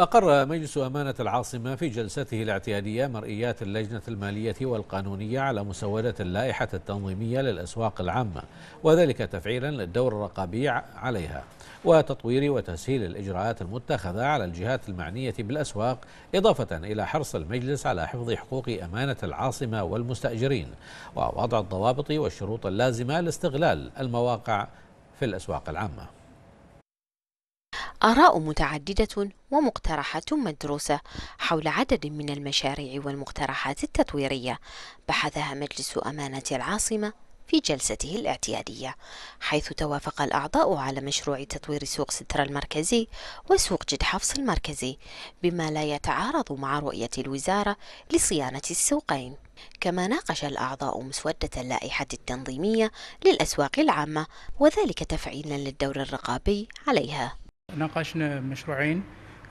أقر مجلس أمانة العاصمة في جلسته الاعتيادية مرئيات اللجنة المالية والقانونية على مسودة اللائحة التنظيمية للأسواق العامة وذلك تفعيلا للدور الرقابي عليها وتطوير وتسهيل الإجراءات المتخذة على الجهات المعنية بالأسواق إضافة إلى حرص المجلس على حفظ حقوق أمانة العاصمة والمستأجرين ووضع الضوابط والشروط اللازمة لاستغلال المواقع في الأسواق العامة آراء متعددة ومقترحات مدروسة حول عدد من المشاريع والمقترحات التطويرية بحثها مجلس أمانة العاصمة في جلسته الاعتيادية حيث توافق الأعضاء على مشروع تطوير سوق سترة المركزي وسوق جد حفص المركزي بما لا يتعارض مع رؤية الوزارة لصيانة السوقين كما ناقش الأعضاء مسودة اللائحة التنظيمية للأسواق العامة وذلك تفعيلا للدور الرقابي عليها ناقشنا مشروعين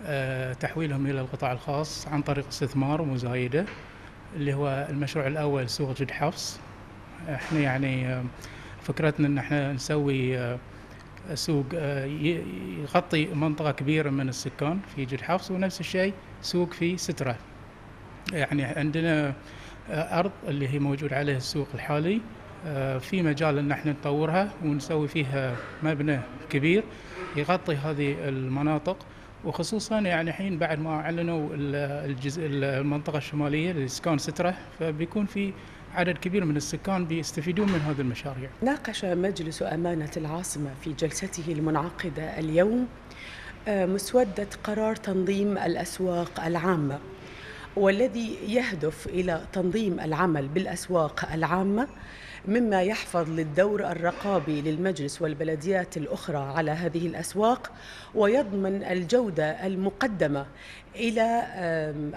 آه، تحويلهم الى القطاع الخاص عن طريق استثمار ومزايده اللي هو المشروع الاول سوق جد حفص احنا يعني آه، فكرتنا ان احنا نسوي آه، سوق يغطي منطقه كبيره من السكان في جد حفص ونفس الشيء سوق في ستره يعني عندنا ارض اللي هي موجود عليها السوق الحالي آه، في مجال ان احنا نطورها ونسوي فيها مبنى كبير يغطي هذه المناطق وخصوصا يعني الحين بعد ما اعلنوا الجزء المنطقه الشماليه لسكان ستره فبيكون في عدد كبير من السكان بيستفيدون من هذه المشاريع. ناقش مجلس امانه العاصمه في جلسته المنعقده اليوم آه، مسوده قرار تنظيم الاسواق العامه والذي يهدف الى تنظيم العمل بالاسواق العامه مما يحفظ للدور الرقابي للمجلس والبلديات الأخرى على هذه الأسواق ويضمن الجودة المقدمة إلى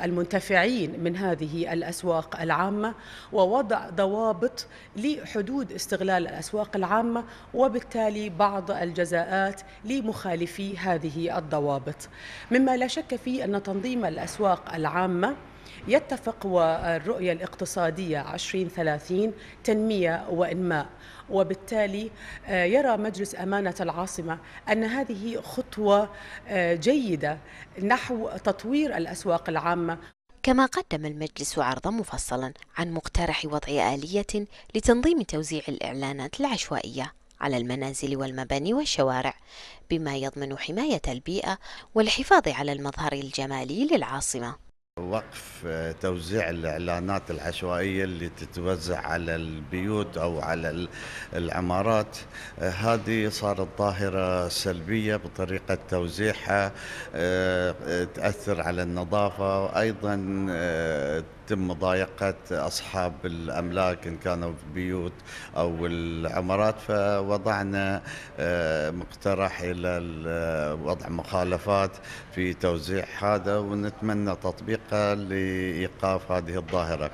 المنتفعين من هذه الأسواق العامة ووضع ضوابط لحدود استغلال الأسواق العامة وبالتالي بعض الجزاءات لمخالفي هذه الضوابط مما لا شك فيه أن تنظيم الأسواق العامة يتفق والرؤية الاقتصادية 2030 تنمية وإنماء وبالتالي آه، يرى مجلس أمانة العاصمة أن هذه خطوة آه، جيدة نحو تطوير الأسواق العامة كما قدم المجلس عرضا مفصلا عن مقترح وضع آلية لتنظيم توزيع الإعلانات العشوائية على المنازل والمباني والشوارع بما يضمن حماية البيئة والحفاظ على المظهر الجمالي للعاصمة وقف آه، توزيع الاعلانات العشوائيه اللي تتوزع على البيوت او على العمارات آه، هذه صارت ظاهره سلبيه بطريقه توزيعها آه، تاثر على النظافه وايضا تتم مضايقة أصحاب الأملاك إن كانوا في البيوت أو العمارات فوضعنا آه، مقترح إلى وضع مخالفات في توزيع هذا ونتمنى تطبيقه لإيقاف هذه الظاهرة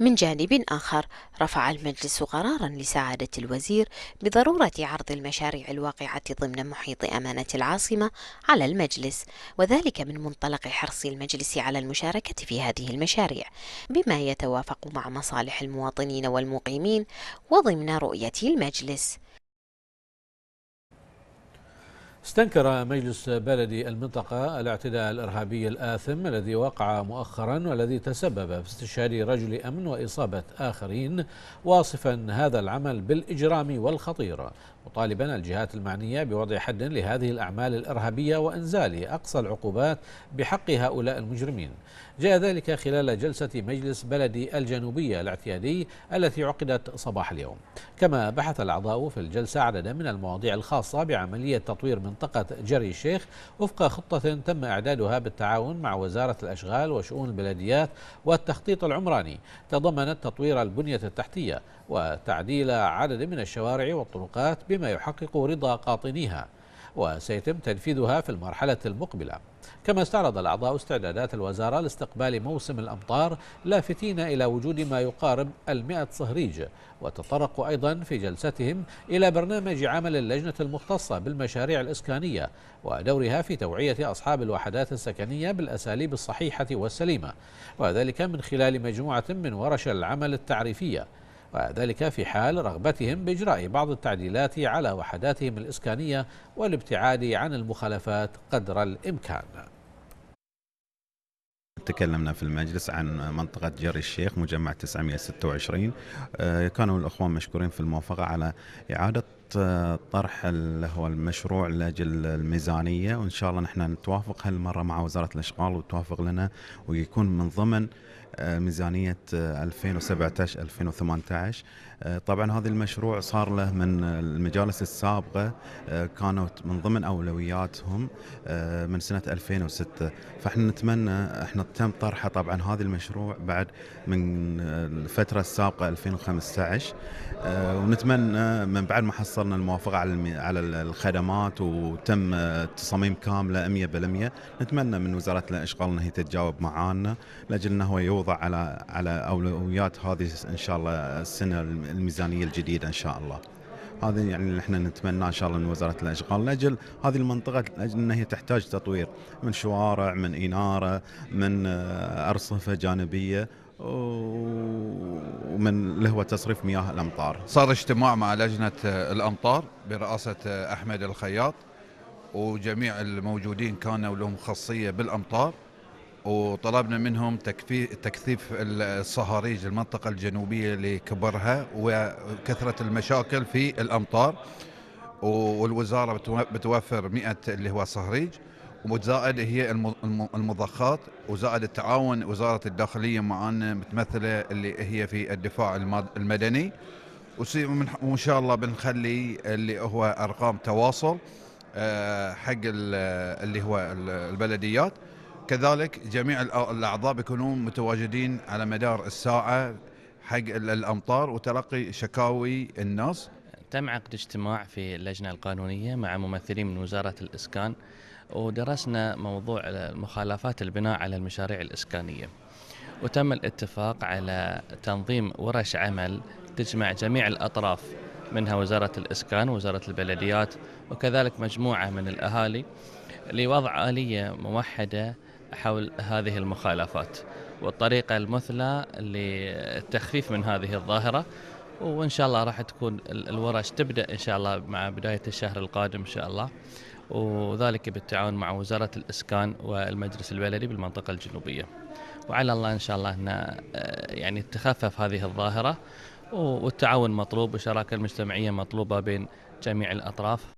من جانب آخر رفع المجلس قرارا لسعادة الوزير بضرورة عرض المشاريع الواقعة ضمن محيط أمانة العاصمة على المجلس وذلك من منطلق حرص المجلس على المشاركة في هذه المشاريع بما يتوافق مع مصالح المواطنين والمقيمين وضمن رؤية المجلس استنكر مجلس بلدي المنطقة الاعتداء الإرهابي الآثم الذي وقع مؤخرا والذي تسبب في استشهاد رجل أمن وإصابة آخرين واصفا هذا العمل بالإجرام والخطير مطالبا الجهات المعنية بوضع حد لهذه الأعمال الإرهابية وإنزال أقصى العقوبات بحق هؤلاء المجرمين جاء ذلك خلال جلسة مجلس بلدي الجنوبية الاعتيادي التي عقدت صباح اليوم كما بحث الأعضاء في الجلسة عددا من المواضيع الخاصة بعملية تطوير من منطقة جري الشيخ وفق خطة تم إعدادها بالتعاون مع وزارة الأشغال وشؤون البلديات والتخطيط العمراني تضمنت تطوير البنية التحتية وتعديل عدد من الشوارع والطرقات بما يحقق رضا قاطنيها وسيتم تنفيذها في المرحلة المقبلة كما استعرض الأعضاء استعدادات الوزارة لاستقبال موسم الأمطار لافتين إلى وجود ما يقارب المئة صهريج وتطرقوا أيضا في جلستهم إلى برنامج عمل اللجنة المختصة بالمشاريع الإسكانية ودورها في توعية أصحاب الوحدات السكنية بالأساليب الصحيحة والسليمة وذلك من خلال مجموعة من ورش العمل التعريفية وذلك في حال رغبتهم بإجراء بعض التعديلات على وحداتهم الإسكانية والابتعاد عن المخالفات قدر الإمكان تكلمنا في المجلس عن منطقة جري الشيخ مجمع 926 آه، كانوا الأخوان مشكورين في الموافقة على إعادة آه، طرح اللي هو المشروع لاجل الميزانيه وان شاء الله نحن نتوافق هالمره مع وزاره الاشغال وتوافق لنا ويكون من ضمن آه، ميزانية 2017-2018 آه، آه، طبعا هذا المشروع صار له من المجالس السابقة كانوا من ضمن أولوياتهم من سنة 2006 فاحنا نتمنى احنا تم طرحه طبعا هذا المشروع بعد من الفترة السابقة 2015 ونتمنى من بعد ما حصلنا الموافقة على على الخدمات وتم التصاميم كاملة 100% نتمنى من وزارة الاشغال انها تتجاوب معانا لاجل انه هو يوضع نضع على على اولويات هذه ان شاء الله السنه الميزانيه الجديده ان شاء الله. هذا يعني اللي احنا نتمناه ان شاء الله من وزاره الاشغال لاجل هذه المنطقه لاجل انها تحتاج تطوير من شوارع من اناره من آه، ارصفه جانبيه ومن اللي هو تصريف مياه الامطار. صار اجتماع مع لجنه آه، الامطار برئاسه آه، احمد الخياط وجميع الموجودين كانوا لهم خاصيه بالامطار وطلبنا منهم تكثيف الصهاريج المنطقة الجنوبية لكبرها وكثرة المشاكل في الأمطار والوزارة بتوفر 100 اللي هو صهريج وزائد هي المضخات وزائد التعاون وزارة الداخلية معنا متمثلة اللي هي في الدفاع المدني وإن شاء الله بنخلي اللي هو أرقام تواصل آه، حق اللي هو البلديات كذلك جميع الاعضاء بيكونون متواجدين على مدار الساعه حق الامطار وتلقي شكاوي الناس تم عقد اجتماع في اللجنه القانونيه مع ممثلين من وزاره الاسكان ودرسنا موضوع مخالفات البناء على المشاريع الاسكانيه وتم الاتفاق على تنظيم ورش عمل تجمع جميع الاطراف منها وزاره الاسكان ووزاره البلديات وكذلك مجموعه من الاهالي لوضع اليه موحده حول هذه المخالفات والطريقة المثلى للتخفيف من هذه الظاهرة وإن شاء الله راح تكون الورش تبدأ إن شاء الله مع بداية الشهر القادم إن شاء الله وذلك بالتعاون مع وزارة الإسكان والمجلس البلدي بالمنطقة الجنوبية وعلى الله إن شاء الله أن آه، يعني تخفف هذه الظاهرة والتعاون مطلوب والشراكة المجتمعية مطلوبة بين جميع الأطراف